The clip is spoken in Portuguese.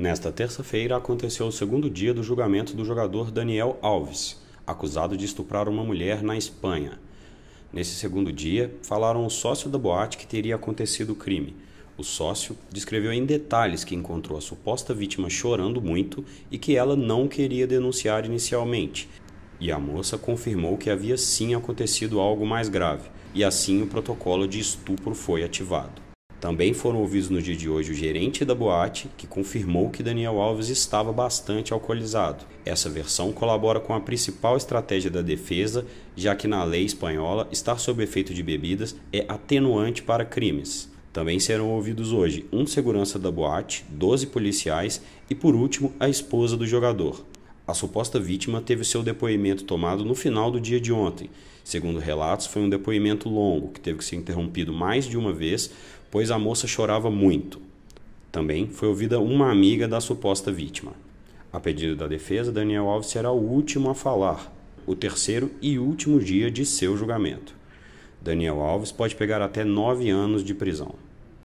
Nesta terça-feira aconteceu o segundo dia do julgamento do jogador Daniel Alves, acusado de estuprar uma mulher na Espanha. Nesse segundo dia, falaram o sócio da boate que teria acontecido o crime. O sócio descreveu em detalhes que encontrou a suposta vítima chorando muito e que ela não queria denunciar inicialmente. E a moça confirmou que havia sim acontecido algo mais grave, e assim o protocolo de estupro foi ativado. Também foram ouvidos no dia de hoje o gerente da boate, que confirmou que Daniel Alves estava bastante alcoolizado. Essa versão colabora com a principal estratégia da defesa, já que na lei espanhola, estar sob efeito de bebidas é atenuante para crimes. Também serão ouvidos hoje um segurança da boate, 12 policiais e, por último, a esposa do jogador. A suposta vítima teve seu depoimento tomado no final do dia de ontem. Segundo relatos, foi um depoimento longo, que teve que ser interrompido mais de uma vez, pois a moça chorava muito. Também foi ouvida uma amiga da suposta vítima. A pedido da defesa, Daniel Alves será o último a falar, o terceiro e último dia de seu julgamento. Daniel Alves pode pegar até nove anos de prisão.